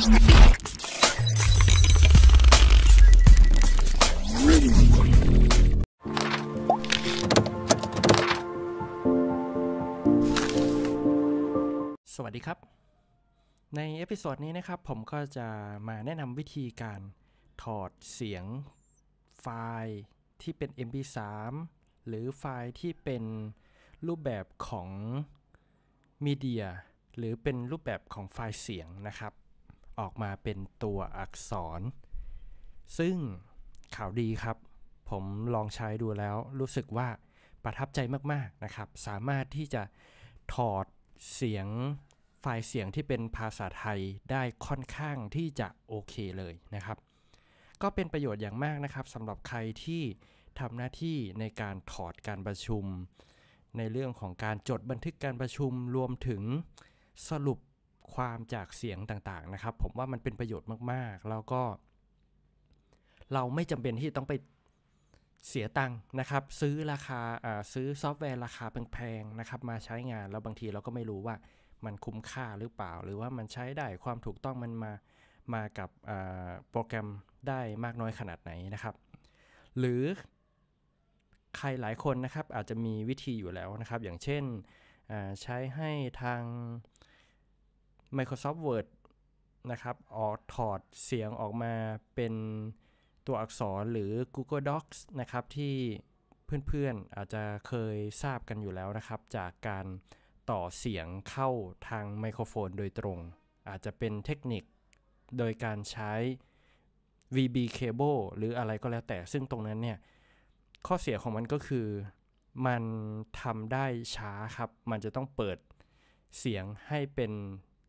สวัสดีครับ ในเอพิโซดนี้นะครับ ผมก็จะมาแนะนำวิธีการถอดเสียงไฟล์ที่เป็น mp3 หรือไฟล์ที่เป็นรูปแบบของมีเดีย หรือเป็นรูปแบบของไฟล์เสียงนะครับออกมาเป็นตัวอักษร ซึ่งข่าวดีครับ ผมลองใช้ดูแล้วรู้สึกว่าประทับใจมากๆนะครับ สามารถที่จะถอดเสียงไฟล์เสียงที่เป็นภาษาไทยได้ค่อนข้างที่จะโอเคเลยนะครับ ก็เป็นประโยชน์อย่างมากนะครับสำหรับใครที่ทำหน้าที่ในการถอดการประชุม ในเรื่องของการจดบันทึกการประชุมรวมถึงสรุปความจากเสียงต่างๆนะครับ ผมว่ามันเป็นประโยชน์มากๆ แล้วก็ เราไม่จำเป็นที่ต้องไปเสียตังค์นะครับ ซื้อราคาซื้อซอฟต์แวร์ราคาแพงๆ นะครับ มาใช้งานแล้วบางทีเราก็ไม่รู้ว่ามันคุ้มค่าหรือเปล่า หรือว่ามันใช้ได้ความถูกต้องมันมามากับโปรแกรมได้มากน้อยขนาดไหนนะครับ หรือใครหลายคนนะครับ อาจจะมีวิธีอยู่แล้วนะครับ อย่างเช่นใช้ให้ทาง Microsoft Word นะครับ ออกถอดเสียงออกมาเป็นตัวอักษรหรือ Google Docs นะครับ ที่เพื่อนๆอาจจะเคยทราบกันอยู่แล้วนะครับ จากการต่อเสียงเข้าทางไมโครโฟนโดยตรง อาจจะเป็นเทคนิคโดยการใช้ VB cable หรืออะไรก็แล้วแต่ซึ่งตรงนั้นเนี่ย ข้อเสียของมันก็คือมันทำได้ช้าครับ มันจะต้องเปิดเสียงให้เป็น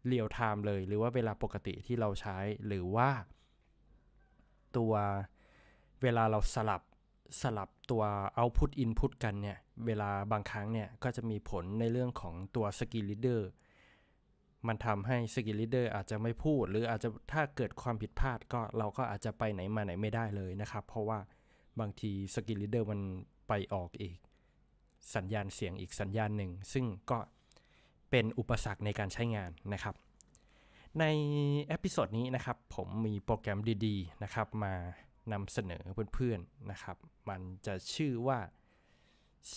เรียลไทม์เลย หรือว่าเวลาปกติที่เราใช้หรือว่าตัวเวลาเราสลับสลับตัว output input กันเนี่ย เวลาบางครั้งเนี่ย ก็จะมีผลในเรื่องของตัวสกิลลิเดอร์มันทำให้สกิลลิเดอร์อาจจะไม่พูด หรืออาจจะถ้าเกิดความผิดพลาดก็เราก็อาจจะไปไหนมาไหนไม่ได้เลยนะครับ เพราะว่าบางทีสกิลลิเดอร์มันไปออกอีกสัญญาณเสียงอีกสัญญาณหนึ่งซึ่งก็เป็นอุปสรรคในการใช้งานนะครับ ในเอพิโซดนี้นะครับ ผมมีโปรแกรมดีๆ นะครับมานำเสนอเพื่อนๆนะครับ มันจะชื่อว่า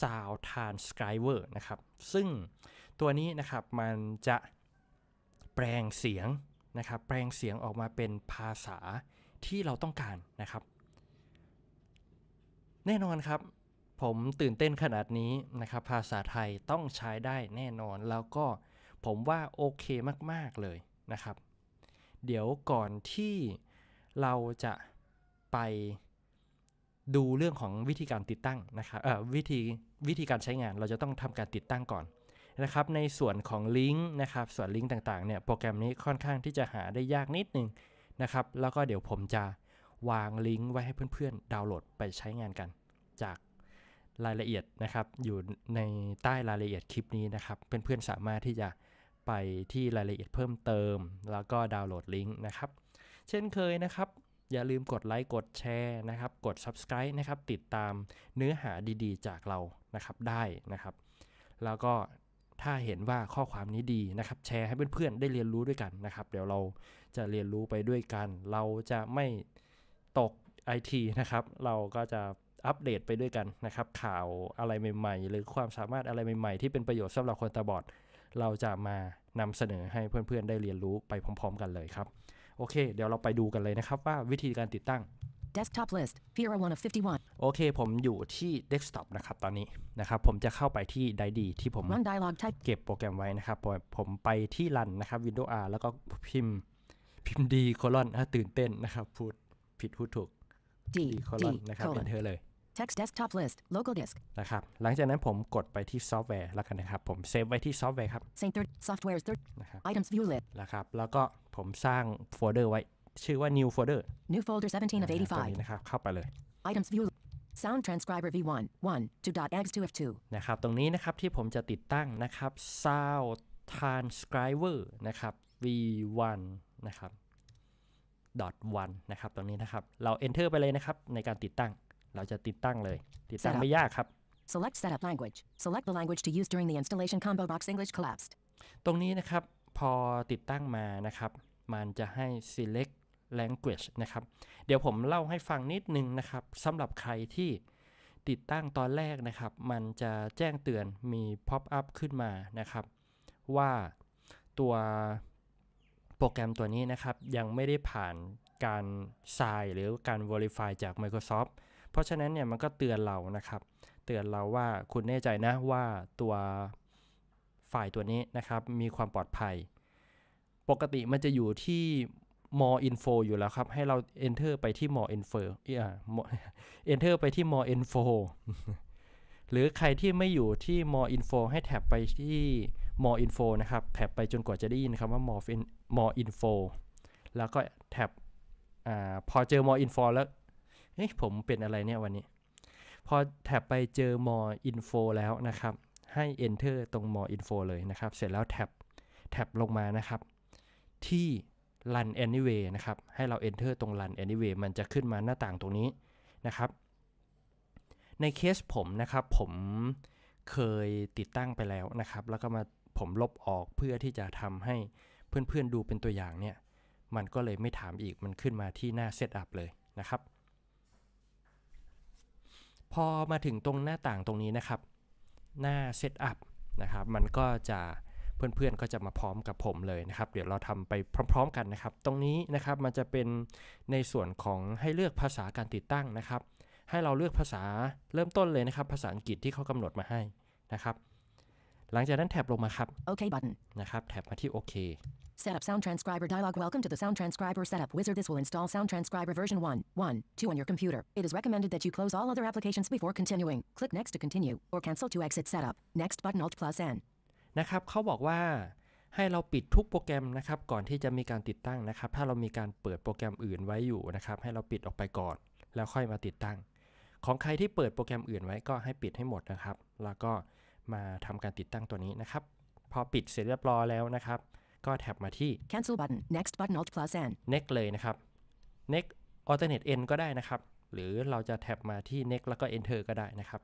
Sound Transcriber นะครับ ซึ่งตัวนี้นะครับมันจะแปลงเสียงนะครับ แปลงเสียงออกมาเป็นภาษาที่เราต้องการนะครับ แน่นอนครับผมตื่นเต้นขนาดนี้นะครับ ภาษาไทยต้องใช้ได้แน่นอน แล้วก็ผมว่าโอเคมาก ๆเลยนะครับ เดี๋ยวก่อนที่เราจะไปดูเรื่องของวิธีการติดตั้งนะครับวิธีวิธีการใช้งานเราจะต้องทำการติดตั้งก่อนนะครับ ในส่วนของลิงก์นะครับส่วนลิงก์ต่างๆเนี่ยโปรแกรมนี้ค่อนข้างที่จะหาได้ยากนิดนึงนะครับ แล้วก็เดี๋ยวผมจะวางลิงก์ไว้ให้เพื่อนๆดาวน์โหลดไปใช้งานกันจากรายละเอียดนะครับ อยู่ในใต้รายละเอียดคลิปนี้นะครับเเพื่อนๆ สามารถที่จะไปที่รายละเอียดเพิ่มเติม แล้วก็ดาวน์โหลดลิงก์นะครับเช่นเคยนะครับ อย่าลืมกดไลค์กดแชร์นะครับ กด Subscribe นะครับติดตามเนื้อหาดีๆจากเรานะครับได้นะครับ แล้วก็ถ้าเห็นว่าข้อความนี้ดีนะครับ แชร์ให้เพื่อนๆได้เรียนรู้ด้วยกันนะครับ เดี๋ยวเราจะเรียนรู้ไปด้วยกัน เราจะไม่ตก IT นะครับ เราก็จะอัปเดตไปด้วยกันนะครับข่าวอะไรใหม่ๆ หรือความสามารถอะไรใหม่ๆที่เป็นประโยชน์สำหรับคนตาบอด เราจะมานำเสนอให้เพื่อนๆได้เรียนรู้ไปพร้อมๆกันเลยครับโอเค เดี๋ยวเราไปดูกันเลยนะครับว่าวิธีการติดตั้ง Desktop list Pira 1 of 51โอเค ผมอยู่ที่ Desktop นะครับตอนนี้นะครับ ผมจะเข้าไปที่ไดดีที่ผม Run dialog type เก็บโปรแกรมไว้นะครับ ผมไปที่รันนะครับ Windows R แล้วก็พิมพ์พิมพ์ดีโคลอนตื่นเต้นนะครับพูดผิดพูดถูกดีโคลอนนะครับเอนเธอเลย text desktop list local disk นะครับ หลังจากนั้นผมกดไปที่ซอฟต์แวร์แล้วกันนะครับ ผมเซฟไว้ที่ซอฟต์แวร์ครับ s a t h i r d software third นะครับ items view list นะครับ แล้วก็ผมสร้างโฟลเดอร์ไว้ชื่อว่า new folder new folder 17 of 85นะครับเข้าไปเลย items view sound transcriber v1 1 to dot x 2 f2 นะครับ ตรงนี้นะครับที่ผมจะติดตั้งนะครับ sound transcriber นะครับ v1 นะครับ dot 1นะครับ ตรงนี้นะครับเรา enter ไปเลยนะครับในการติดตั้งเราจะติดตั้งเลย ติดตั้งไม่ยากครับ select setup language select the language to use during the installation combo box English collapsed ตรงนี้นะครับพอติดตั้งมานะครับ มันจะให้ select language นะครับ เดี๋ยวผมเล่าให้ฟังนิดนึงนะครับสำหรับใครที่ติดตั้งตอนแรกนะครับ มันจะแจ้งเตือนมี pop up ขึ้นมานะครับ ว่าตัวโปรแกรมตัวนี้นะครับยังไม่ได้ผ่านการ sign หรือการ verify จาก Microsoft เพราะฉะนั้นเนี่ยมันก็เตือนเรานะครับ เตือนเราว่าคุณแน่ใจนะว่าตัวฝ่ายตัวนี้นะครับมีความปลอดภัย ปกติมันจะอยู่ที่ more info อยู่แล้วครับให้เรา enter ไปที่ more info เอ่อ enter ไปที่ more info หรือใครที่ไม่อยู่ที่ more info ให้แท็บไปที่ more info นะครับแท็บไปจนกว่าจะได้ยินคำว่า more info แล้วก็แท็บอพอเจอ more info แล้วเฮ้ยผมเป็นอะไรเนี่ยวันนี้ พอแท็บไปเจอ more info แล้วนะครับ ให้ enter ตรง more info เลยนะครับ เสร็จแล้วแท็บแท็บลงมานะครับ ที่ run anyway นะครับ ให้เรา enter ตรง run anyway มันจะขึ้นมาหน้าต่างตรงนี้นะครับ ในเคสผมนะครับผมเคยติดตั้งไปแล้วนะครับ แล้วก็มาผมลบออกเพื่อที่จะทำให้เพื่อนๆดูเป็นตัวอย่างเนี่ย มันก็เลยไม่ถามอีกมันขึ้นมาที่หน้าเซตอัพเลยนะครับพอมาถึงตรงหน้าต่างตรงนี้นะครับ หน้าเซตอัพนะครับ มันก็จะเพื่อนๆก็จะมาพร้อมกับผมเลยนะครับ เดี๋ยวเราทำไปพร้อม ๆ กันนะครับ ตรงนี้นะครับมันจะเป็นในส่วนของให้เลือกภาษาการติดตั้งนะครับ ให้เราเลือกภาษาเริ่มต้นเลยนะครับ ภาษาอังกฤษที่เขากำหนดมาให้นะครับหลังจากนั้นแท็บลงมาครับ OK button นะครับแท็บมาที่ OK Setup sound transcriber dialog. Welcome to the sound transcriber setup wizard. This will install sound transcriber version 1, 1, 2 on your computer. It is recommended that you close all other applications before continuing. Click next to continue or cancel to exit setup. Next button Alt plus N. นะครับเขาบอกว่า ให้เราปิดทุกโปรแกรมนะครับ ก่อนที่จะมีการติดตั้งนะครับ ถ้าเรามีการเปิดโปรแกรมอื่นไว้อยู่นะครับให้เราปิดออกไปก่อนแล้วค่อยมาติดตั้ง ของใครที่เปิดโปรแกรมอื่นไว้ก็ให้ปิดให้หมดนะครับ แล้วก็มาทำการติดตั้งตัวนี้นะครับ พอปิดเสร็จเรียบร้อยแล้วนะครับ ก็แท็บมาที่ cancel button next button alt plus n next เลยนะครับ next alternate n ก็ได้นะครับ หรือเราจะแท็บมาที่ next แล้วก็ enter ก็ได้นะครับ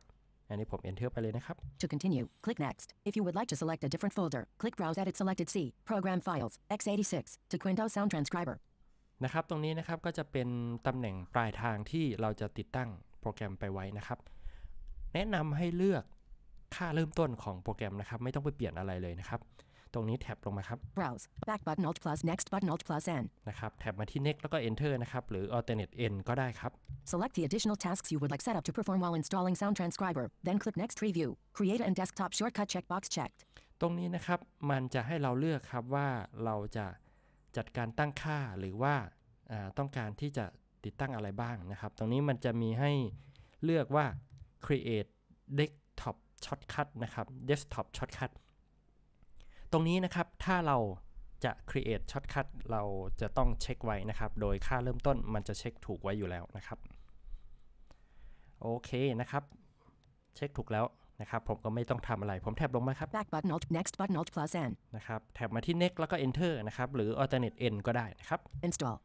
อันนี้ผม enter ไปเลยนะครับ to continue click next if you would like to select a different folder click browse edit selected c program files x86 to quinto sound transcriber นะครับ ตรงนี้นะครับก็จะเป็นตำแหน่งปลายทางที่เราจะติดตั้งโปรแกรมไปไว้นะครับ แนะนำให้เลือกค่าเริ่มต้นของโปรแกรมนะครับ ไม่ต้องไปเปลี่ยนอะไรเลยนะครับ ตรงนี้แท็บลงมาครับ browse back button alt plus next button alt plus n นะครับแท็บมาที่ next แล้วก็ enter นะครับ หรือ alternate n ก็ได้ครับ select the additional tasks you would like set up to perform while installing sound transcriber then click next preview create and desktop shortcut checkbox checked ตรงนี้นะครับมันจะให้เราเลือกครับว่าเราจะจัดการตั้งค่าหรือว่าต้องการที่จะติดตั้งอะไรบ้างนะครับ ตรงนี้มันจะมีให้เลือกว่า create desktop ช็อตคัทนะครับ desktop ปช็อตคั t ตรงนี้นะครับถ้าเราจะ create ช็อตคัทเราจะต้องเช็คไว้นะครับ โดยค่าเริ่มต้นมันจะเช็คถูกไว้อยู่แล้วนะครับ โอเคนะครับ เช็คถูกแล้วนะครับ ผมก็ไม่ต้องทำอะไรผมแท็บลงมาครับ back button alt next button alt plus n นะครับแท็บมาที่ next แล้วก็ enter นะครับ หรือ alternate n ก็ได้นะครับ install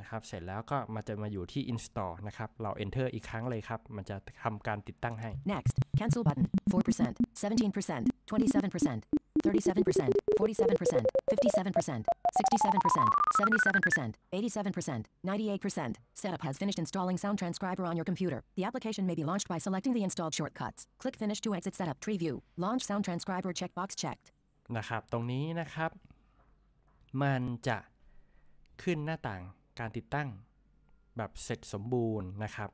นะครับเสร็จแล้วก็มันจะมาอยู่ที่ install นะครับ เรา enter อีกครั้งเลยครับ มันจะทำการติดตั้งให้ next cancel button 4% 17% 27% 37%, 47%, 57%, 67%, 77%, 87%, 98%. Setup has finished installing sound transcriber on your computer. The application may be launched by selecting the installed shortcuts. Click Finish to exit setup tree view. Launch sound transcriber checkbox checked. นะครับ ตรงนี้นะครับ มันจะขึ้นหน้าต่างการติดตั้งแบบเสร็จสมบูรณ์นะครับ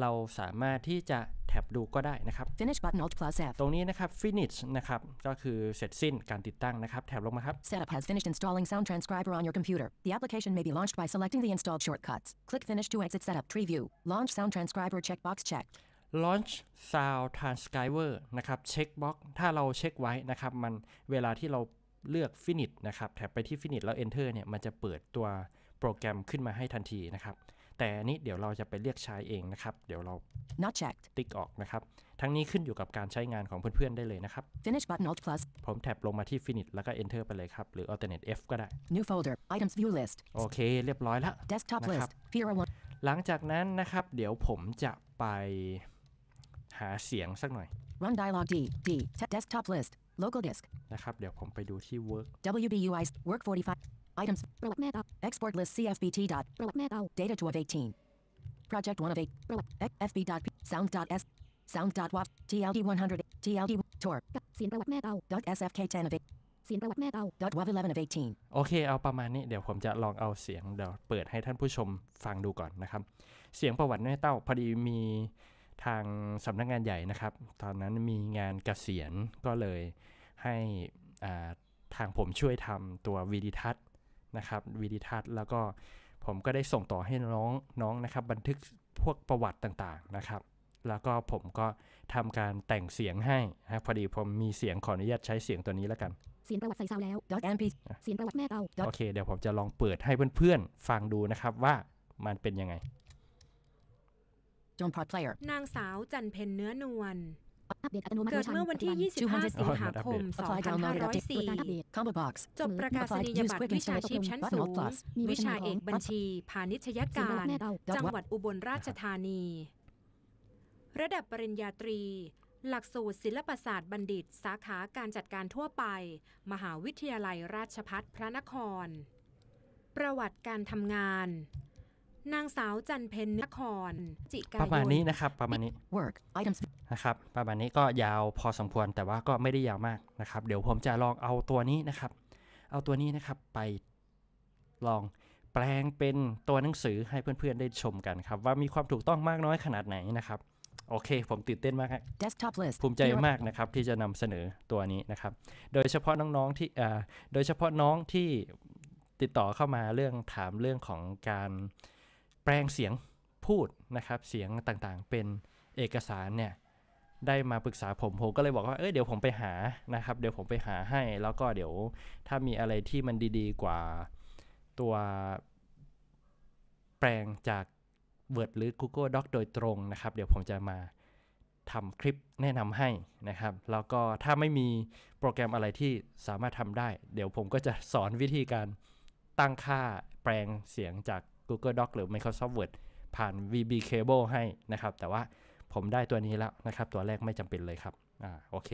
เราสามารถที่จะแท็บดูก็ได้นะครับ Finish button Alt plus F ตรงนี้นะครับ Finish นะครับ ก็คือเสร็จสิ้นการติดตั้งนะครับแท็บลงมาครับ Setup has finished installing sound transcriber on your computer The application may be launched by selecting the installed shortcuts Click Finish to exit setup tree view Launch sound transcriber checkbox c h e c k Launch Sound Transcriber นะครับ checkbox ถ้าเราเช็คไว้นะครับ มันเวลาที่เราเลือก Finish นะครับแท็บไปที่ Finish แล้ว Enter เนี่ย มันจะเปิดตัวโปรแกรมขึ้นมาให้ทันทีนะครับ แต่อันนี้เดี๋ยวเราจะไปเรียกใช้เองนะครับ เดี๋ยวเรา not checked ติ๊กออกนะครับ ทั้งนี้ขึ้นอยู่กับการใช้งานของเพื่อนๆได้เลยนะครับ finish button alt plus ผมแท็บลงมาที่ finish แล้วก็ enter ไปเลยครับ หรือ alternate F ก็ได้ new folder items view list โอเคเรียบร้อยแล้ว desktop list f e r หลังจากนั้นนะครับเดี๋ยวผมจะไปหาเสียงสักหน่อย run dialog d d desktop list local disk นะครับเดี๋ยวผมไปดูที่ work WBUI work 45 items ประวัต p แม่ export list cfbt. dot. วัติแม p out. data to of 18 project 1 of 8ประวัติ fb. sound. s sound. dot w a f tld 100 tld tour เส e ยง r o ะวัติแม่เก่า sfk 10 of 8เส e ยง r o ะวัติแม่เก่า w a f 11 of 18โอเคเอาประมาณนี้เดี๋ยวผมจะลองเอาเสียงเดี๋ยวเปิดให้ท่านผู้ชมฟังดูก่อนนะครับ เสียงประวัติแม่เต้าพอดีมีทางสำนักงงานใหญ่นะครับ ตอนนั้นมีงานกเกษียณก็เลยให้ทางผมช่วยทำตัววีดิทัศนนะครับวีดิทัศน์แล้วก็ผมก็ได้ส่งต่อให้น้องน้องนะครับบันทึกพวกประวัติต่างๆนะครับ แล้วก็ผมก็ทำการแต่งเสียงให้นะพอดีผมมีเสียงขออนุญาตใช้เสียงตัวนี้แล้วกันเสียงประวัติใส่ซาวแล้ว .mp เสียงประวัติแม่เราโอเคเดี๋ยวผมจะลองเปิดให้เพื่อนๆฟังดูนะครับว่ามันเป็นยังไงนางสาวจันเพนเนื้อนวลเกิดเมื่อวันที่25สิงหาคม 2504จบประกาศนียบัตรวิชาชีพชั้นสูง วิชาเอกบัญชีพาณิชยการ จังหวัดอุบลราชธานี ระดับปริญญาตรี หลักสูตรศิลปศาสตร์บัณฑิต สาขาการจัดการทั่วไป มหาวิทยาลัยราชพัฒพระนคร ประวัติการทำงาน นางสาวจันเพนนคร จิกายประมาณนี้นะครับประมาณนี้ work items นะครับประมาณนี้ก็ยาวพอสมควรแต่ว่าก็ไม่ได้ยาวมากนะครับ เดี๋ยวผมจะลองเอาตัวนี้นะครับ เอาตัวนี้นะครับไปลองแปลงเป็นตัวหนังสือให้เพื่อนๆ ได้ชมกันครับว่ามีความถูกต้องมากน้อยขนาดไหนนะครับโอเคผมตื่นเต้นมากครับภูมิใจมากนะครับที่จะนำเสนอตัวนี้นะครับ โดยเฉพาะน้องๆที่โดยเฉพาะน้องที่ติดต่อเข้ามาเรื่องถามเรื่องของการแปลงเสียงพูดนะครับเสียงต่างๆ เป็นเอกสารเนี่ยได้มาปรึกษาผมผมก็เลยบอกว่าเออเดี๋ยวผมไปหานะครับ เดี๋ยวผมไปหาให้ แล้วก็เดี๋ยวถ้ามีอะไรที่มันดีๆ กว่าตัวแปลงจาก Word หรือ Google Doc โดยตรงนะครับ เดี๋ยวผมจะมาทำคลิปแนะนำให้นะครับ แล้วก็ถ้าไม่มีโปรแกรมอะไรที่สามารถทำได้ เดี๋ยวผมก็จะสอนวิธีการตั้งค่าแปลงเสียงจาก Google Doc หรือ Microsoft Word ผ่าน VB Cable ให้นะครับ แต่ว่าผมได้ตัวนี้แล้วนะครับ ตัวแรกไม่จำเป็นเลยครับอ่าโอเค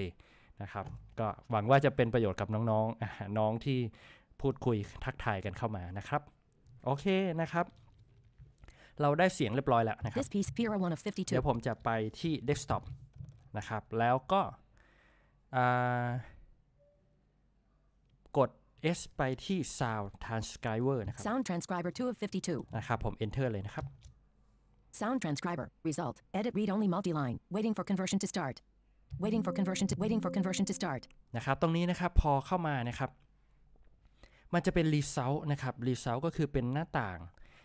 นะครับ ก็หวังว่าจะเป็นประโยชน์กับน้องๆน้องที่พูดคุยทักทายกันเข้ามานะครับ โอเคนะครับ เราได้เสียงเรียบร้อยแล้วนะครับ เดี๋ยวผมจะไปที่เดสก์ท็อปนะครับ แล้วก็กด S ไปที่ Sound Transcriber นะครับ Sound Transcriber 2 of 52นะครับ ผม Enter เลยนะครับ Sound transcriber. Result. Edit read only multi-line. Waiting for conversion to start. Waiting for conversion to waiting for conversion to start. นะครับ ตรงนี้นะครับ พอเข้ามานะครับ มันจะเป็น result นะครับ result ก็คือเป็นหน้าต่าง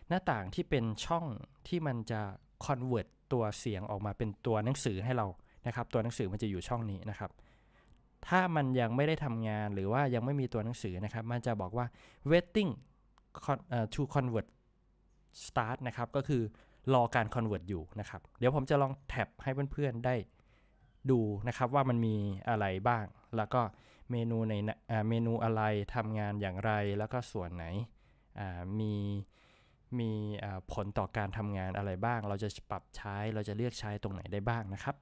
หน้าต่างที่เป็นช่องที่มันจะ convert ตัวเสียงออกมาเป็นตัวหนังสือให้เรา นะครับ ตัวหนังสือมันจะอยู่ช่องนี้นะครับ ถ้ามันยังไม่ได้ทำงานหรือว่ายังไม่มีตัวหนังสือนะครับ มันจะบอกว่า waiting to convert start นะครับ ก็คือรอการคอนเวิร์ตอยู่นะครับ เดี๋ยวผมจะลองแท็บให้เพื่อน ๆ ได้ดูนะครับว่ามันมีอะไรบ้าง แล้วก็เมนูในเมนูอะไร ทำงานอย่างไร แล้วก็ส่วนไหนมีมีผลต่อการทำงานอะไรบ้าง เราจะปรับใช้ เราจะเลือกใช้ตรงไหนได้บ้างนะครับ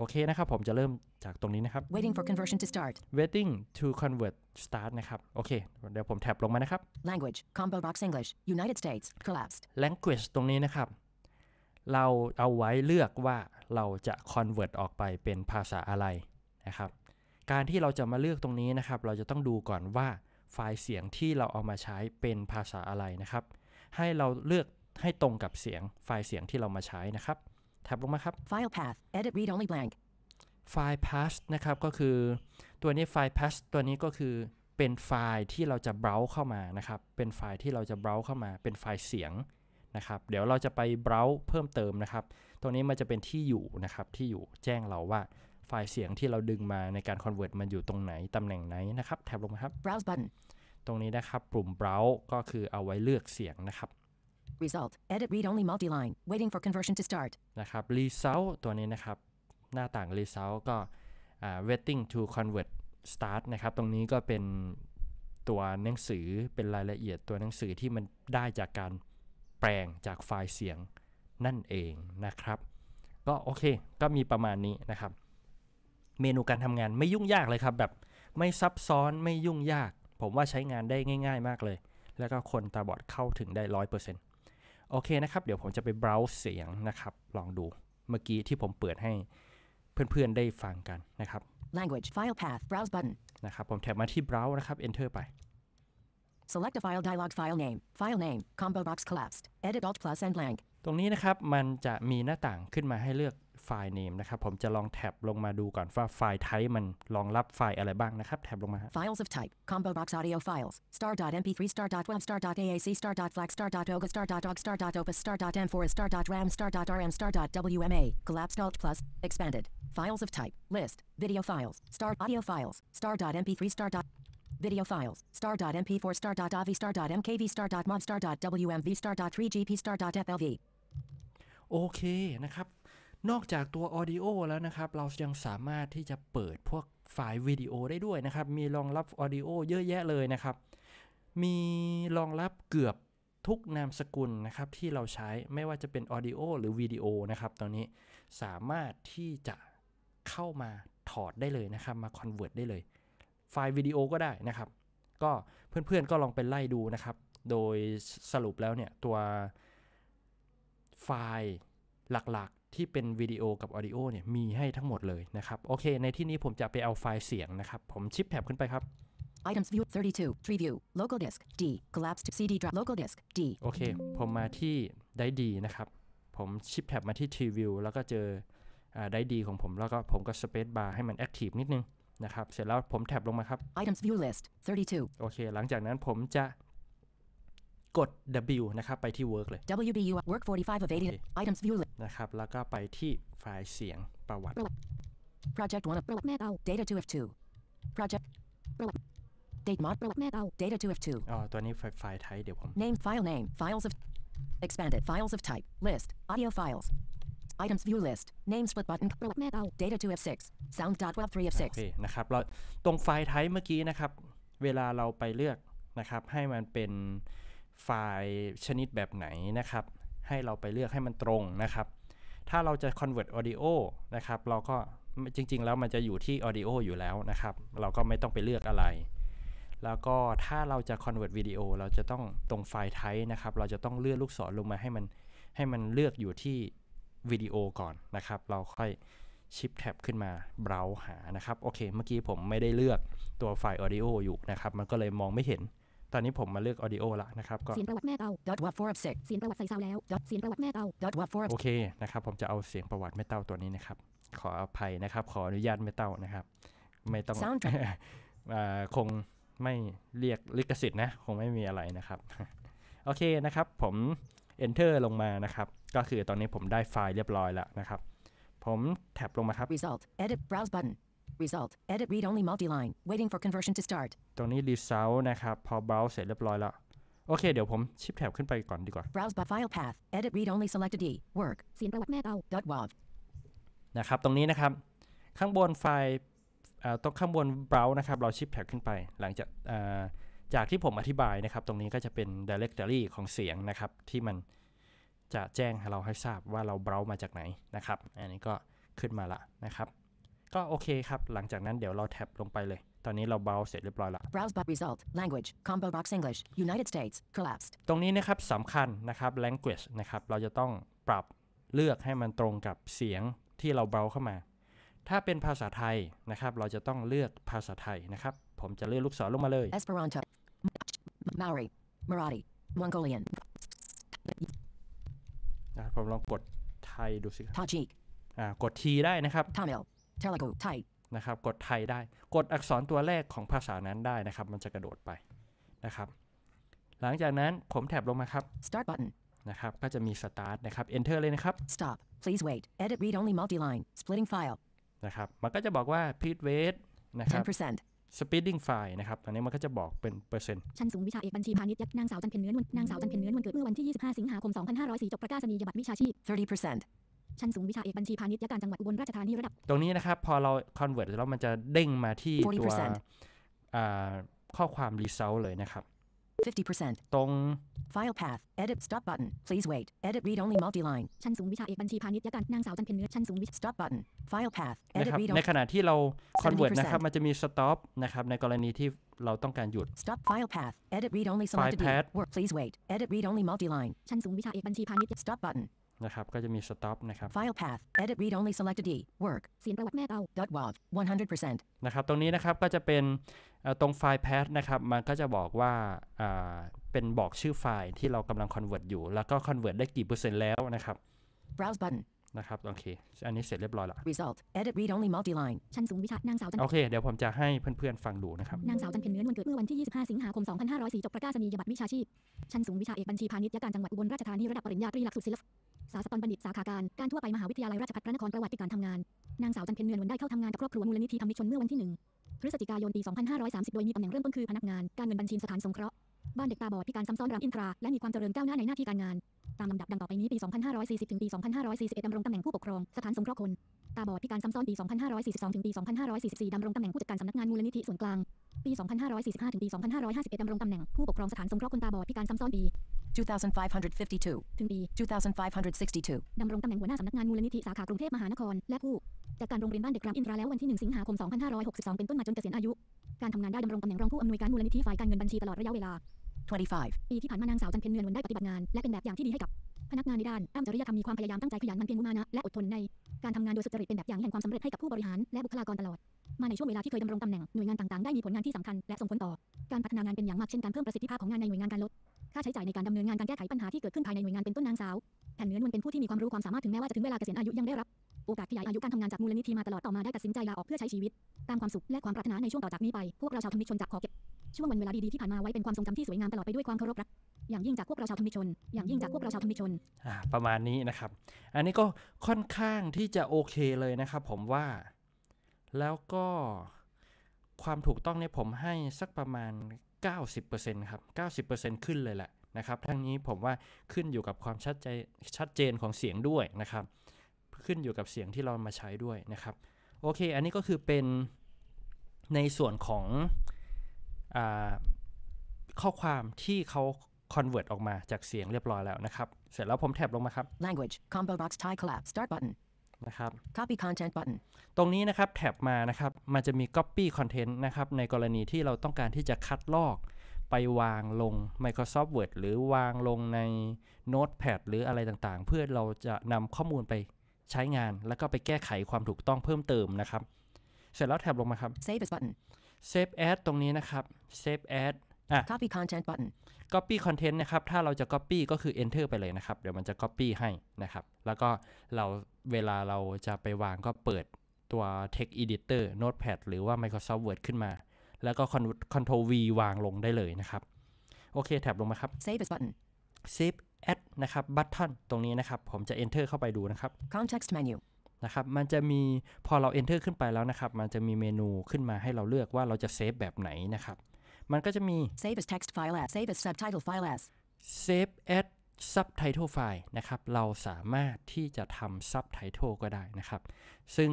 โอเคนะครับผมจะเริ่มจากตรงนี้นะครับ waiting for conversion to start waiting to convert start นะครับ โอเคเดี๋ยวผมแท็บลงมานะครับ language combo box English United States collapsed language ตรงนี้นะครับเราเอาไว้เลือกว่าเราจะ convert ออกไปเป็นภาษาอะไรนะครับ การที่เราจะมาเลือกตรงนี้นะครับ เราจะต้องดูก่อนว่าไฟล์เสียงที่เราเอามาใช้เป็นภาษาอะไรนะครับ ให้เราเลือกให้ตรงกับเสียงไฟล์เสียงที่เรามาใช้นะครับแท็บลงมาครับ File Path Edit Read Only Blank File Path นะครับก็คือตัวนี้ File Path ตัวนี้ก็คือเป็นไฟล์ที่เราจะเบราว์เข้ามานะครับ เป็นไฟล์ที่เราจะเบราว์เข้ามา เป็นไฟล์เสียงนะครับ เดี๋ยวเราจะไปเบราว์เพิ่มเติมนะครับ ตรงนี้มันจะเป็นที่อยู่นะครับ ที่อยู่แจ้งเราว่าไฟล์เสียงที่เราดึงมาในการคอนเวิร์ตมันอยู่ตรงไหนตำแหน่งไหนนะครับแท็บลงมาครับ Browse button ตรงนี้นะครับปุ่ม browse ก็คือเอาไว้เลือกเสียงนะครับ result edit read only multi-line waiting for conversion to start นะครับ result ตัวนี้นะครับ หน้าต่าง result ก็ waiting to convert start นะครับ ตรงนี้ก็เป็นตัวหนังสือ เป็นรายละเอียดตัวหนังสือที่มันได้จากการแปลงจากไฟล์เสียงนั่นเองนะครับ ก็โอเค ก็มีประมาณนี้นะครับ เมนูการทำงานไม่ยุ่งยากเลยครับ แบบไม่ซับซ้อนไม่ยุ่งยาก ผมว่าใช้งานได้ง่าย ๆ มากเลย แล้วก็คนตาบอดเข้าถึงได้ร้อยเปอร์เซ็นต์โอเคนะครับ เดี๋ยวผมจะไป browse เสียงนะครับ ลองดูเมื่อกี้ที่ผมเปิดให้เพื่อนๆ ได้ฟังกันนะครับ language file path browse button นะครับ ผมแท็บมาที่ browse นะครับ enter ไป select a file dialog file name file name combo box collapsed edit alt plus and blank ตรงนี้นะครับ มันจะมีหน้าต่างขึ้นมาให้เลือกไฟล์ name นะครับผมจะลองแท็บลงมาดูก่อน ว่า ไฟล์ type มันรองรับไฟล์อะไรบ้างนะครับแท็บลงมา files of type combo box audio files star dot mp3 star dot web star dot aac star dot f l a c star d oga t o star dog t o star d opus t o star dot m4 star dot ram star dot rm star dot wma collapsed alt plus expanded files of type list video files star audio files star dot mp3 star dot Video files. Star.mp4 dot star.avi dot star.mkv dot star.mod dot star.wmv dot star.3gp dot star.flv dot โอเคนะครับนอกจากตัวออดิโอแล้วนะครับ เรายังสามารถที่จะเปิดพวกไฟล์วิดีโอได้ด้วยนะครับ มีรองรับออดิโอเยอะแยะเลยนะครับ มีรองรับเกือบทุกนามสกุลนะครับที่เราใช้ ไม่ว่าจะเป็นออดิโอหรือวิดีโอนะครับ ตอนนี้สามารถที่จะเข้ามาถอดได้เลยนะครับ มาคอนเวิร์ตได้เลย ไฟล์วิดีโอก็ได้นะครับ ก็เพื่อนๆก็ลองไปไล่ดูนะครับ โดยสรุปแล้วเนี่ยตัวไฟล์หลักที่เป็นวิดีโอกับออดิโอเนี่ยมีให้ทั้งหมดเลยนะครับ โอเค ในที่นี้ผมจะไปเอาไฟล์เสียงนะครับ ผมชิปแท็บขึ้นไปครับ Items view 32 Tree view local disk D collapsed CD drive local disk D โอเค ผมมาที่ได้ดีนะครับ ผมชิปแท็บมาที่ Tree view แล้วก็เจอได้ดีของผมแล้วก็ผมก็ space bar ให้มัน active นิดนึงนะครับเสร็จแล้วผมแท็บลงมาครับ Items view list 32โอเคหลังจากนั้นผมจะกด W นะครับ ไปที่ work เลย WBU work 45 of 80 items view นะครับแล้วก็ไปที่ไฟล์เสียงประวัติ project of e of วัติแม o o อ data 2 of 2 project date mod p r o ว e ต o แม data 2 of 2อ๋อ ตัวนี้ไฟล์ไทยเดี๋ยวผม name file name files of expanded files of type list audio files items view list name split button p r o ว e ติแม data 2 of 6 sound dot web 3 of 6โอเค นะครับเราตรงไฟล์ไทยเมื่อกี้นะครับ เวลาเราไปเลือกนะครับให้มันเป็นไฟล์ชนิดแบบไหนนะครับ ให้เราไปเลือกให้มันตรงนะครับ ถ้าเราจะ convert audio นะครับเราก็จริงๆแล้วมันจะอยู่ที่ audio อยู่แล้วนะครับ เราก็ไม่ต้องไปเลือกอะไร แล้วก็ถ้าเราจะ convert video เราจะต้องตรงไฟล์ type นะครับ เราจะต้องเลื่อนลูกศรลงมาให้มันให้มันเลือกอยู่ที่วิดีโอก่อนนะครับ เราค่อยชิปแท็บขึ้นมาเบราว์หานะครับโอเค เมื่อกี้ผมไม่ได้เลือกตัวไฟล์ audio อยู่นะครับมันก็เลยมองไม่เห็นตอนนี้ผมมาเลือกออดิโอละนะครับก็เสียงประวัติแม่เตา dot w a t four of six เสียงประวัติใส่สาวแล้ว dot เสียงประวัติแม่เตา dot w a t four โอเคนะครับผมจะเอาเสียงประวัติแม่เต้าตัวนี้นะครับ ขออภัยนะครับ ขออนุญาตแม่เต้านะครับ ไม่ต้องคงไม่เรียกลิขสิทธิ์นะ คงไม่มีอะไรนะครับโอเคนะครับ ผม enter ลงมานะครับ ก็คือตอนนี้ผมได้ไฟล์เรียบร้อยแล้วนะครับ ผมแท็บลงมาครับ result edit browse button result edit read only multi-line waiting for conversion to start ตรงนี้ result นะครับ พอ browse เสร็จเรียบร้อยแล้ว โอเค เดี๋ยวผมชิปแถบขึ้นไปก่อนดีกว่า browse by file path edit read only selected d work s e n e w a ระวัติ dot wav นะครับ ตรงนี้นะครับ ข้างบนไฟล์ตรงข้างบน browse นะครับ เราชิปแถบขึ้นไป หลังจากจากที่ผมอธิบายนะครับ ตรงนี้ก็จะเป็น directory ของเสียงนะครับ ที่มันจะแจ้งให้เราให้ทราบว่าเราเบราว์มาจากไหนนะครับ อันนี้ก็ขึ้นมาละนะครับก็โอเคครับ หลังจากนั้นเดี๋ยวเราแท็บลงไปเลย ตอนนี้เราเบราว์เสร็จเรียบร้อยละ browse but result language combo box English United States collapsed ตรงนี้นะครับสำคัญนะครับ language นะครับ เราจะต้องปรับเลือกให้มันตรงกับเสียงที่เราเบราว์เข้ามา ถ้าเป็นภาษาไทยนะครับ เราจะต้องเลือกภาษาไทยนะครับ ผมจะเลือกลูกศรลงมาเลย Esperanto Maori Marathi Mongolian นะผมลองกดไทยดูสิครับ Tajik อ่า กดทีได้นะครับ Tamil Telugu Thai นะครับกดไทยได้ กดอักษรตัวแรกของภาษานั้นได้นะครับ มันจะกระโดดไปนะครับ หลังจากนั้น ผมแถบลงมาครับ Start button นะครับ ก็จะมี Start นะครับ Enter เลยนะครับ Stop please wait edit read only multi-line splitting file นะครับ มันก็จะบอกว่า please wait นะครับ10% s p l i t t i n g file นะครับอันนี้มันก็จะบอกเป็นเปอร์เซ็นต์ ชั้นสูงวิชาเอกบัญชีพาณิชย์ นางสาวจันเพ็ญเนื้อนวลนางสาวจันเพ็ญเนื้อนวลเกิดเมื่อวันที่ 25 สิงหาคม 2504จบประกาศนียบัตรวิชาชีพ30%ชั้นสูงวิชาเอกบัญชีพาณิชย์และการจังหวัดอุบลราชธานีระดับ ตรงนี้นะครับพอเราคอนเวิร์ตแล้วมันจะเด้งมาที่ตัวข้อความรีเซลเลยนะครับ 50%ตรง File path edit stop button please wait edit read only multi line ชั้นสูงวิชาเอกบัญชีพาณิชย์และการ นางสาวจันเพ็ญเนื้อ ชั้นสูงวิชา stop button file path edit read only ในขณะที่เราคอนเวิร์ตนะครับมันจะมี stop นะครับในกรณีที่เราต้องการหยุด stop file path edit read only s e l e c t e please wait edit read only multi line ชั้นสูงวิชาเอกบัญชีพาณิชย์ stop button นะครับ ก็จะมี stop นะครับ file path edit read only selected e work สิ n ประวั t ิแม่เตา .wav 100%นะครับ ตรงนี้นะครับ ก็จะเป็นตรง file path นะครับ มันก็จะบอกว่า เป็นบอกชื่อไฟล์ที่เรากำลัง convert อยู่ แล้วก็ convert ได้กี่เปอร์เซ็นต์แล้วนะครับ browse button นะครับ โอเค อันนี้เสร็จเรียบร้อยละ result edit read only multiline ชั้นสูงวิชา นางสาวจันโอเค เดี๋ยวผมจะให้เพื่อนๆฟังดูนะครับ นางสาวจันเพ็ญเนื้อวันเกิดเมื่อวันที่25สิงหาคม2504จบประกาศนียบัตรวิชาชีพ ชั้นสูงวิชาเอกบัญชีพาณิชยการจังหวัดอุบลราชธานีระดับปริญญาตรีหลักสูตรศิลปสาสตรบัณฑิตสาขาการการทั่วไปมหาวิทยาลัยราชภัฏพระนครประวัติการทำงาน นางสาวจันเพ็ญเนือนวันได้เข้าทำงานกับครอบครัวมูลนิธิธรรมมิชนเมื่อวันที่ 1 พฤศจิกายนปี 2530 โดยมีตำแหน่งเริ่มต้นคือพนักงาน การเงินบัญชีสถานสงเคราะห์บ้านเด็กตาบอดพิการซ้ำซ้อนรำอินทราและมีความเจริญก้าวหน้าในหน้าที่การงาน ตามลำดับดังต่อไปนี้ปี2540ถึงปี2541ดำรงตำแหน่งผู้ปกครองสถานสงเคราะห์คนตาบอดพิการซ้ำซ้อนปี2542ถึงปี2544ดำรงตำแหน่งผู้จัดการสำนักงานมูลนิธิส่วนกลางปี2545ถึงปี2551ดำรงตำแหน่งผู้ปกครองสถานสงเคราะห์คนตาบอดพิการซ้ำซ้อนปี2552ถึงปี2562ดำรงตำแหน่งหัวหน้าสำนักงานมูลนิธิสาขากรุงเทพมหานครและผู้จากการโรงเรียนบ้านเด็กกรามอินทราแล้ววันที่ 1 สิงหาคม 2562 เป็นต้นมาจนเกษียณอายุ การทำงานได้ดำรงตำแหน่งรองผู้อำนวยการมูลนิธิฝ่ายการเงินบัญชีตลอดระยะเวลา 25 ปีที่ผ่านมานางสาวจันเพ็ญเนือนวนได้ปฏิบัติงาน และเป็นแบบอย่างที่ดีให้กับ พนักงานในด้านอ้ำจริยธรรมมีความพยายามตั้งใจขยันมันเพียรมุมานะและอดทนในการทำงานโดยสุจริตเป็นแบบอย่างแห่งความสำเร็จให้กับผู้บริหารและบุคลากรตลอดมาในช่วงเวลาที่เคยดำรงตำแหน่งหน่วยงานต่างๆได้มีผลงานที่สำคัญและส่งผลต่อ การพัฒนางานเป็นอย่างมากเช่นการเพิ่มประสิทธิภาพของงานในหน่วยงานการลด ค่าใช้จ่ายในการดำเนินงานการแก้ไขปัญหาที่เกิดขึ้นภายในหน่วยงานเป็นต้นนางสาวแผ่นเนื้อนวลเป็นผู้ที่มีความรู้ความสามารถถึงแม้ว่าจะถึงเวลาเกษียณอายุยังได้รับโอกาสขยายอายุการทำงานจากมูลนิธิมาตลอดต่อมาได้ตัดสินใจลาออกเพื่อใช้ชีวิตตามความสุขและความปรารถนาในช่วงต่อจากนี้ไป พวกเราชาวธรรมิชนจะขอเก็บช่วงวันเวลาดีๆที่ผ่านมาไว้เป็นความทรงจำที่สวยงามตลอดไปด้วยความเคารพรักอย่างยิ่งจากพวกเราชาวธรรมิชน อย่างยิ่งจากพวกเราชาวธรรมิชนอ่าประมาณนี้นะครับ อันนี้ก็ค่อนข้างที่จะโอเคเลยนะครับ ผมว่าแล้วก็ความถูกต้องเนี่ยผมให้สักประมาณ 90%ครับ90%ขึ้นเลยแหละนะครับ ทั้งนี้ผมว่าขึ้นอยู่กับความชัดใจชัดเจนของเสียงด้วยนะครับขึ้นอยู่กับเสียงที่เรามาใช้ด้วยนะครับโอเคอันนี้ก็คือเป็นในส่วนของอข้อความที่เขา convert ออกมาจากเสียงเรียบร้อยแล้วนะครับ เสร็จแล้วผมแท็บลงมาครับ language combo box t i e collab start button นะครับ copy content button ตรงนี้นะครับ แท็บมานะครับมันจะมี copy content นะครับ ในกรณีที่เราต้องการที่จะคัดลอก ไปวางลง Microsoft Word หรือวางลงใน Notepad หรืออะไรต่างๆ เพื่อเราจะนำข้อมูลไปใช้งานแล้วก็ไปแก้ไขความถูกต้องเพิ่มเติมนะครับเสร็จแล้วแท็บลงมาครับ Save as button Save as ตรงนี้นะครับ Save as อ่ะ Copy content button Copy content นะครับ ถ้าเราจะ Copy ก็คือ Enter ไปเลยนะครับ เดี๋ยวมันจะ Copy ให้นะครับ แล้วก็เราเวลาเราจะไปวางก็เปิดตัว Text Editor Notepad หรือว่า Microsoft Word ขึ้นมา แล้วก็ Ctrl V วางลงได้เลยนะครับ โอเคแท็บลงมาครับ Save as button Save add นะครับ button ตรงนี้นะครับ ผมจะ enter เข้าไปดูนะครับ context menu นะครับ มันจะมีพอเรา enter ขึ้นไปแล้วนะครับ มันจะมีเมนูขึ้นมาให้เราเลือกว่าเราจะเซฟแบบไหนนะครับ มันก็จะมี save as text file as save as subtitle file as save as subtitle file นะครับ เราสามารถที่จะทำ subtitle ก็ได้นะครับ ซึ่ง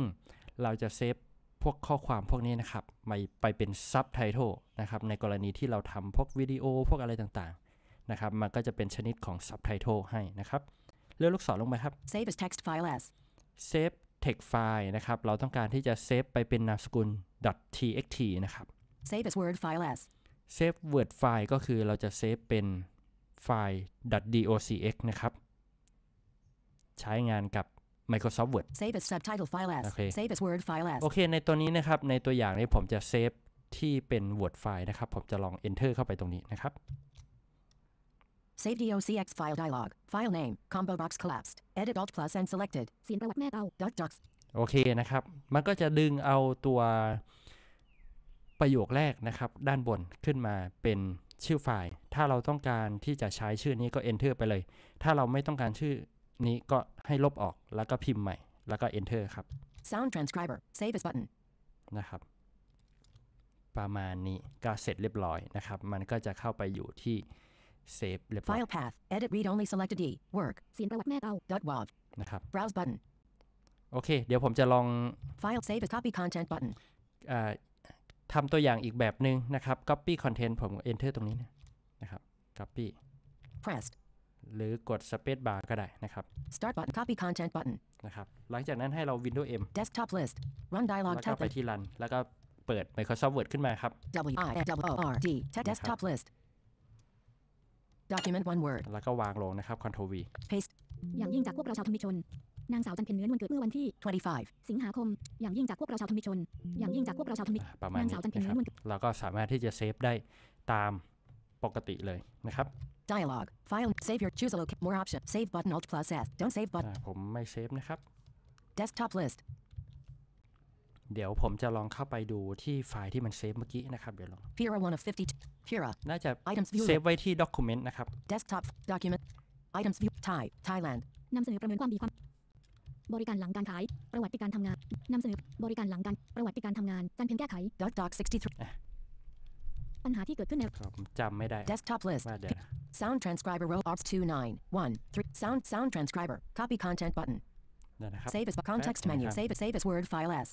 เราจะเซฟพวกข้อความพวกนี้นะครับ ไปไปเป็น subtitle นะครับ ในกรณีที่เราทำพวกวิดีโอ พวกอะไรต่างๆนะครับ มันก็จะเป็นชนิดของ subtitle ให้นะครับ เลือกลูกศรลงไปครับ save as text file as save text file นะครับ เราต้องการที่จะ save ไปเป็นนามสกุล .txt นะครับ save as word file as save word file ก็คือเราจะ save เป็นไฟล์ .docx นะครับ ใช้งานกับ Microsoft Word save as subtitle file as okay. save as word file as โอเค ในตัวนี้นะครับ ในตัวอย่างนี้ผมจะ save ที่เป็น Word file นะครับ ผมจะลอง enter เข้าไปตรงนี้นะครับ Save DOCX file dialog. File name. Combo box collapsed. Edit Alt plus and selected. ประวัติแม่เา d c d c s โอเคนะครับ มันก็จะดึงเอาตัวประโยคแรกนะครับ ด้านบนขึ้นมาเป็นชื่อไฟล์ ถ้าเราต้องการที่จะใช้ชื่อนี้ก็ enter ไปเลย ถ้าเราไม่ต้องการชื่อนี้ก็ให้ลบออกแล้วก็พิมพ์ใหม่แล้วก็ enter ครับ Sound transcriber. Save as button. นะครับ ประมาณนี้ก็เสร็จเรียบร้อยนะครับ มันก็จะเข้าไปอยู่ที่เซฟเรียบร้อย File path edit read only selected e work เสียงประวัติแม่เอา .wav นะครับ browse button โอเค เดี๋ยวผมจะลอง File save as copy content button ทำตัวอย่างอีกแบบหนึ่งนะครับ copy content ผม enter ตรงนี้นะครับ copy p r e s s หรือกด space bar ก็ได้นะครับ start button copy content button นะครับ หลังจากนั้นให้เรา window s m desktop list run dialog แล้วก็ไปที่ run แล้วก็เปิด Microsoft Word ขึ้นมาครับ w i w o r d desktop list document one word แล้วก็วางลงนะครับ Ctrl V paste อย่างยิ่งจากพวกเราชาวธรรมิชน นางสาวจันเพ็ญเนื้อววลเกิดเมื่อวันที่ 25 สิงหาคม อย่างยิ่งจากพวกเราชาวธรรมิชน อย่างยิ่งจากพวกเราชาวธรรมิชนางสาวจันเพ็ญเนื้อนวลเราก็สามารถที่จะเซฟได้ตามปกติเลยนะครับ dialog file save your choose a location more option save button alt plus s don't save button ผมไม่เซฟนะครับ desktop list เดี๋ยวผมจะลองเข้าไปดูที่ไฟล์ที่มันเซฟเมื่อกี้นะครับเดี๋ยวลอง f i r a 150 f i r a น่าจะเซฟไว้ที่ Document นะครับ Desktop Document Items View Thai Thailand นำเสนอประเมินความดีความ บริการหลังการขาย ประวัติการทำงานนำเสนอบริการหลังการ ประวัติการทำงาน การเพียงแก้ไข Doc Doc 63ปัญหาที่เกิดขึ้นในจำไม่ได้ Desktop list Sound transcriber row ops 2913 Sound sound transcriber copy content button นะครับ Save as context menu Save as save as word file as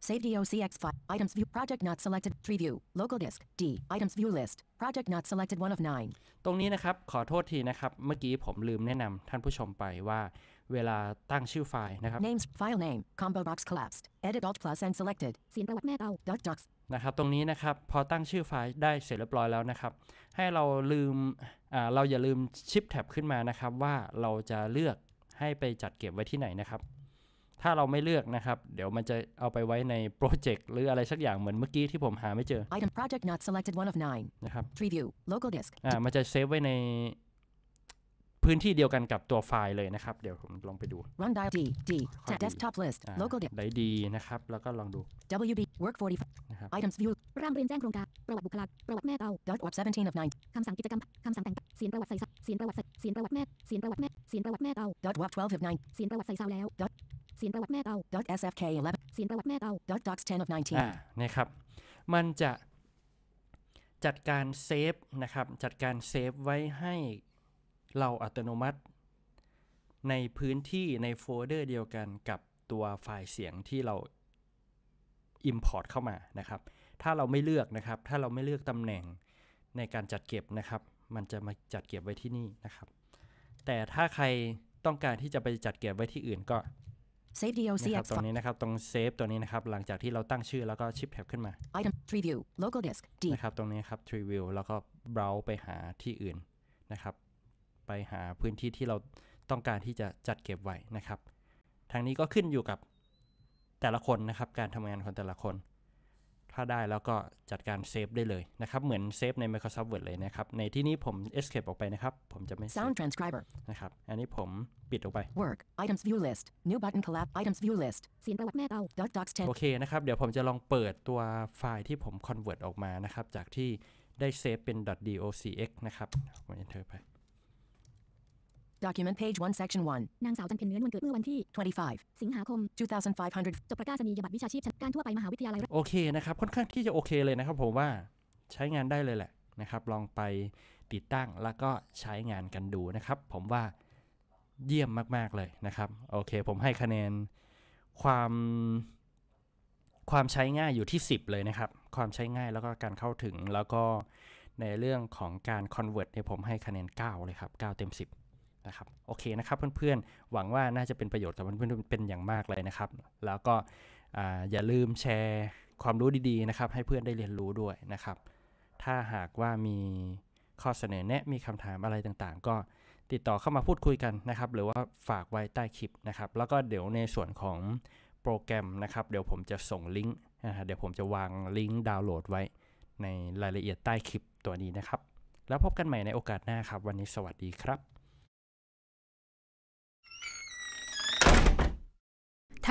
Save DOCX file. Items view. Project not selected. Tree view. Local disk. D. Items view list. Project not selected one of nine. ตรงนี้นะครับขอโทษทีนะครับ เมื่อกี้ผมลืมแนะนำท่านผู้ชมไปว่าเวลาตั้งชื่อไฟล์นะครับ Names file name. Combo box collapsed. Edit alt plus and selected. สินประวัติแม่เอา dot docs นะครับ ตรงนี้นะครับ พอตั้งชื่อไฟล์ได้เสร็จเรียบร้อยแล้วนะครับ ให้เราลืมเราอย่าลืมชิปแท็บขึ้นมานะครับ ว่าเราจะเลือกให้ไปจัดเก็บไว้ที่ไหนนะครับถ้าเราไม่เลือกนะครับ เดี๋ยวมันจะเอาไปไว้ในโปรเจกต์หรืออะไรสักอย่างเหมือนเมื่อกี้ที่ผมหาไม่เจอ Item project not selected one of nine นะครับ Tree view local disk อ่ามันจะเซฟไว้ในพื้นที่เดียวกันกับตัวไฟล์เลยนะครับ เดี๋ยวผมลองไปดู run dial d d desktop list local disk ไดดีนะครับ แล้วก็ลองดู wb work 40นะครับ items view ร่ำเรียนแจ้งโครงการประวัติบุคลากรประวัติแม่เตา dot org 17 of 9คำสั่งกิจกรรมคำสั่งแต่งเสียงประวัติใส่เสียงประวัติใส่เสียงประวัติแม่เสียงประวัติแม่เสียงประวัติแม่เตา dot org 12 of 9เสียงประวัติใส่เสาแล้ว dot สีประวัติแม่เตา sfk 11เสีประวัติแม่เตา d o c s 10 of 19อ่าน่ครับ มันจะจัดการเซฟนะครับจัดการเซฟไว้ให้เราอัตโนมัติ ในพื้นที่ในโฟลเดอร์เดียวกันกับตัวไฟล์เสียงที่เรา Import เข้ามานะครับ ถ้าเราไม่เลือกนะครับ ถ้าเราไม่เลือกตำแหน่งในการจัดเก็บนะครับ มันจะมาจัดเก็บไว้ที่นี่นะครับ แต่ถ้าใครต้องการที่จะไปจัดเก็บไว้ที่อื่นก็เซฟ e DLC นะคัวตรงนี้นะครับตรงเซฟตัวนี้นะครับหลังจากที่เราตั้งชื่อแล้วก็ชิปแท็บขึ้นมา item tree view local disk D นะครับ ตรงนี้ครับ tree view แล้วก็ browse ไปหาที่อื่นนะครับ ไปหาพื้นที่ที่เราต้องการที่จะจัดเก็บไว้นะครับ ทางนี้ก็ขึ้นอยู่กับแต่ละคนนะครับ การทำงานของแต่ละคนถ้าได้แล้วก็จัดการเซฟได้เลยนะครับ เหมือนเซฟใน Microsoft Word เลยนะครับ ในที่นี้ผม escape ออกไปนะครับ ผมจะไม่ sound transcriber นะครับ อันนี้ผมปิดออกไป work items view list new button collab items view list เสียงประวัติแม่เรา doc docs 10โอเคนะครับ เดี๋ยวผมจะลองเปิดตัวไฟล์ที่ผม convert ออกมานะครับ จากที่ได้เซฟเป็น .docx นะครับผม enter ไป Document page 1 section 1 นางสาวจันเพ็ญเนื้อนวนเกิดเมื่อวันที่ 25 สิงหาคม 2500 จบประกาศนียบัตรวิชาชีพชั้นการทั่วไปมหาวิทยาลัย โอเคนะครับ ค่อนข้างที่จะโอเคเลยนะครับผมว่าใช้งานได้เลยแหละนะครับ ลองไปติดตั้งแล้วก็ใช้งานกันดูนะครับ ผมว่าเยี่ยมมาก ๆ เลยนะครับ โอเค ผมให้คะแนนความ ความใช้ง่ายอยู่ที่ 10 เลยนะครับ ความใช้ง่ายแล้วก็การเข้าถึงแล้วก็ในเรื่องของการ convert เนี่ยผมให้คะแนน 9 เลยครับ9เต็ม 10นะครับโอเคนะครับ เพื่อนๆ หวังว่าน่าจะเป็นประโยชน์กับเพื่อนๆเป็นอย่างมากเลยนะครับ แล้วก็อย่าลืมแชร์ความรู้ดีๆนะครับให้เพื่อนได้เรียนรู้ด้วยนะครับ ถ้าหากว่ามีข้อเสนอแนะมีคำถามอะไรต่างๆ ก็ติดต่อเข้ามาพูดคุยกันนะครับ หรือว่าฝากไว้ใต้คลิปนะครับ แล้วก็เดี๋ยวในส่วนของโปรแกรมนะครับ เดี๋ยวผมจะส่งลิงก์นะเดี๋ยวผมจะวางลิงก์ดาวน์โหลดไว้ในรายละเอียดใต้คลิปตัวนี้นะครับ แล้วพบกันใหม่ในโอกาสหน้าครับ วันนี้สวัสดีครับ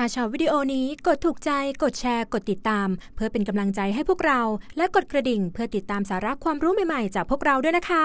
ถ้าชอบวิดีโอนี้กดถูกใจ กดแชร์ กดติดตาม เพื่อเป็นกำลังใจให้พวกเรา และกดกระดิ่งเพื่อติดตามสาระความรู้ใหม่ๆจากพวกเราด้วยนะคะ